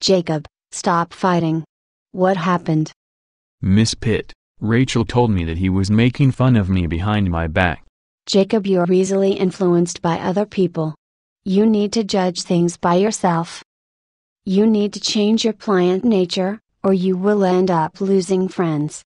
Jacob, stop fighting. What happened? Miss Pitt, Rachel told me that he was making fun of me behind my back. Jacob, you're easily influenced by other people. You need to judge things by yourself. You need to change your pliant nature, or you will end up losing friends.